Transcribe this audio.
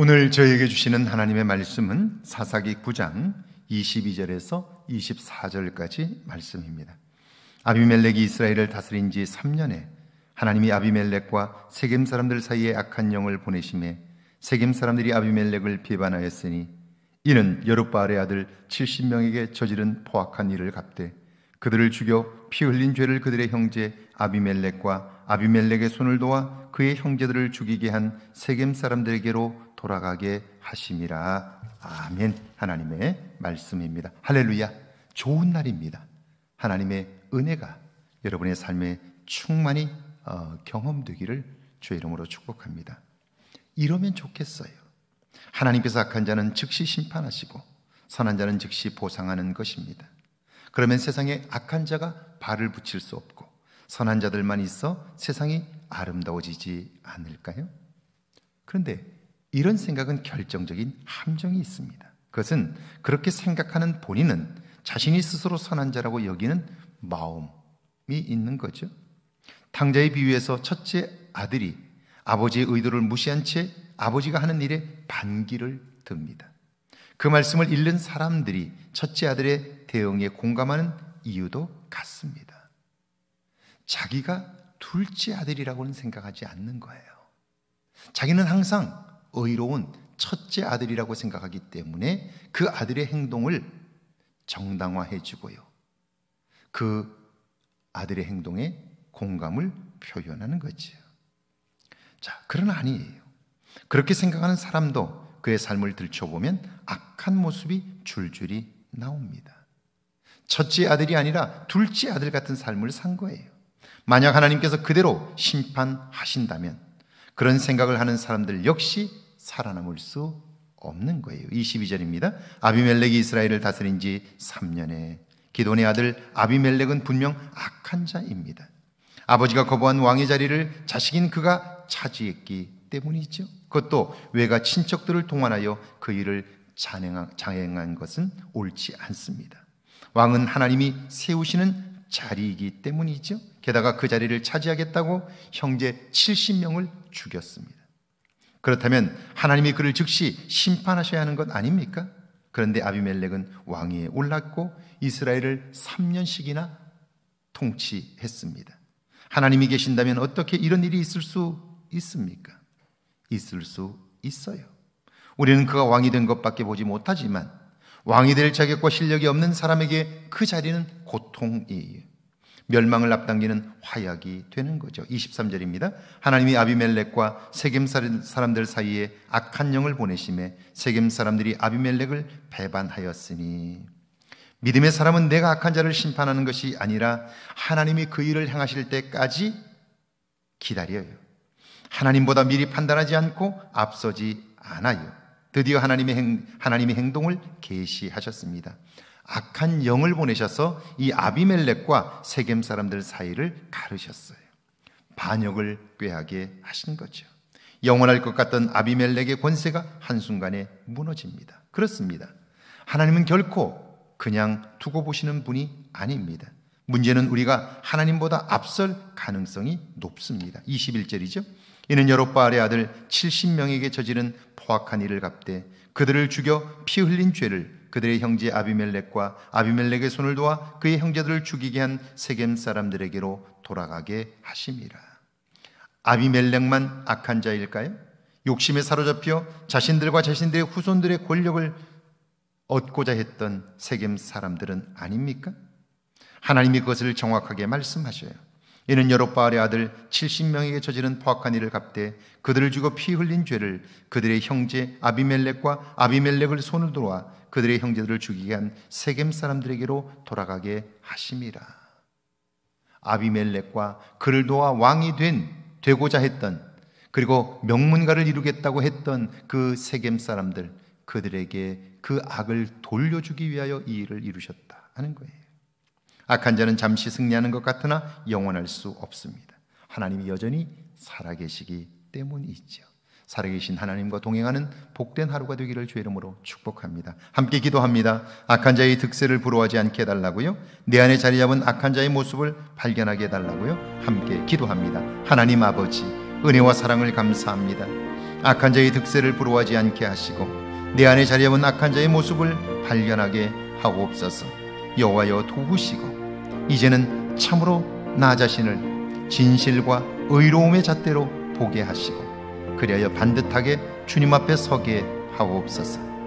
오늘 저희에게 주시는 하나님의 말씀은 사사기 9장 22절에서 24절까지 말씀입니다. 아비멜렉이 이스라엘을 다스린 지 3년에 하나님이 아비멜렉과 세겜 사람들 사이에 악한 영을 보내심에 세겜 사람들이 아비멜렉을 비반하였으니 이는 여룻바알의 아들 70명에게 저지른 포악한 일을 갚되 그들을 죽여 피 흘린 죄를 그들의 형제 아비멜렉과 아비멜렉의 손을 도와 그의 형제들을 죽이게 한 세겜 사람들에게로 돌아가게 하심이라. 아멘. 하나님의 말씀입니다. 할렐루야. 좋은 날입니다. 하나님의 은혜가 여러분의 삶에 충만히 어, 경험되기를 주의 이름으로 축복합니다. 이러면 좋겠어요. 하나님께서 악한 자는 즉시 심판하시고 선한 자는 즉시 보상하는 것입니다. 그러면 세상에 악한 자가 발을 붙일 수 없고 선한 자들만 있어 세상이 아름다워지지 않을까요? 그런데 이런 생각은 결정적인 함정이 있습니다. 그것은 그렇게 생각하는 본인은 자신이 스스로 선한 자라고 여기는 마음이 있는 거죠. 탕자의 비유에서 첫째 아들이 아버지의 의도를 무시한 채 아버지가 하는 일에 반기를 듭니다. 그 말씀을 읽는 사람들이 첫째 아들의 대응에 공감하는 이유도 같습니다. 자기가 둘째 아들이라고는 생각하지 않는 거예요. 자기는 항상 의로운 첫째 아들이라고 생각하기 때문에 그 아들의 행동을 정당화해 주고요. 그 아들의 행동에 공감을 표현하는 거죠. 자, 그런 아니에요. 그렇게 생각하는 사람도 그의 삶을 들춰보면 악한 모습이 줄줄이 나옵니다. 첫째 아들이 아니라 둘째 아들 같은 삶을 산 거예요. 만약 하나님께서 그대로 심판하신다면 그런 생각을 하는 사람들 역시 살아남을 수 없는 거예요. 22절입니다. 아비멜렉이 이스라엘을 다스린 지 3년에 기돈의 아들 아비멜렉은 분명 악한 자입니다. 아버지가 거부한 왕의 자리를 자식인 그가 차지했기 때문이죠. 그것도 외가 친척들을 동원하여 그 일을 장행한 것은 옳지 않습니다. 왕은 하나님이 세우시는 자리이기 때문이죠. 게다가 그 자리를 차지하겠다고 형제 70명을 죽였습니다. 그렇다면 하나님이 그를 즉시 심판하셔야 하는 것 아닙니까? 그런데 아비멜렉은 왕위에 올랐고 이스라엘을 3년씩이나 통치했습니다. 하나님이 계신다면 어떻게 이런 일이 있을 수 있습니까? 있을 수 있어요. 우리는 그가 왕이 된 것밖에 보지 못하지만 왕이 될 자격과 실력이 없는 사람에게 그 자리는 고통이에요. 멸망을 앞당기는 화약이 되는 거죠. 23절입니다. 하나님이 아비멜렉과 세겜 사람들 사이에 악한 영을 보내심에 세겜 사람들이 아비멜렉을 배반하였으니 믿음의 사람은 내가 악한 자를 심판하는 것이 아니라 하나님이 그 일을 행하실 때까지 기다려요. 하나님보다 미리 판단하지 않고 앞서지 않아요. 드디어 하나님의 행, 하나님의 행동을 계시하셨습니다. 악한 영을 보내셔서 이 아비멜렉과 세겜 사람들 사이를 가르셨어요. 반역을 꾀하게 하신 거죠. 영원할 것 같던 아비멜렉의 권세가 한순간에 무너집니다. 그렇습니다. 하나님은 결코 그냥 두고 보시는 분이 아닙니다. 문제는 우리가 하나님보다 앞설 가능성이 높습니다. 21절이죠. 이는 여롯바알의 아들 70명에게 저지른 포악한 일을 갚되 그들을 죽여 피 흘린 죄를 그들의 형제 아비멜렉과 아비멜렉의 손을 도와 그의 형제들을 죽이게 한 세겜 사람들에게로 돌아가게 하심이라. 아비멜렉만 악한 자일까요? 욕심에 사로잡혀 자신들과 자신들의 후손들의 권력을 얻고자 했던 세겜 사람들은 아닙니까? 하나님이 그것을 정확하게 말씀하셔요. 이는 여롯바알의 아들 70명에게 저지른 포악한 일을 갚되 그들을 죽어피 흘린 죄를 그들의 형제 아비멜렉과 아비멜렉을 손을 들어와 그들의 형제들을 죽이게 한 세겜 사람들에게로 돌아가게 하심이라. 아비멜렉과 그를 도와 왕이 된 되고자 했던 그리고 명문가를 이루겠다고 했던 그 세겜 사람들 그들에게 그 악을 돌려주기 위하여 이 일을 이루셨다 하는 거예요. 악한 자는 잠시 승리하는 것 같으나 영원할 수 없습니다. 하나님이 여전히 살아계시기 때문이죠. 살아계신 하나님과 동행하는 복된 하루가 되기를 주의 이름으로 축복합니다. 함께 기도합니다. 악한 자의 득세를 부러워하지 않게 해달라고요. 내 안에 자리 잡은 악한 자의 모습을 발견하게 해달라고요. 함께 기도합니다. 하나님 아버지, 은혜와 사랑을 감사합니다. 악한 자의 득세를 부러워하지 않게 하시고 내 안에 자리 잡은 악한 자의 모습을 발견하게 하옵소서. 여와여 도우시고 이제는 참으로 나 자신을 진실과 의로움의 잣대로 보게 하시고 그리하여 반듯하게 주님 앞에 서게 하옵소서.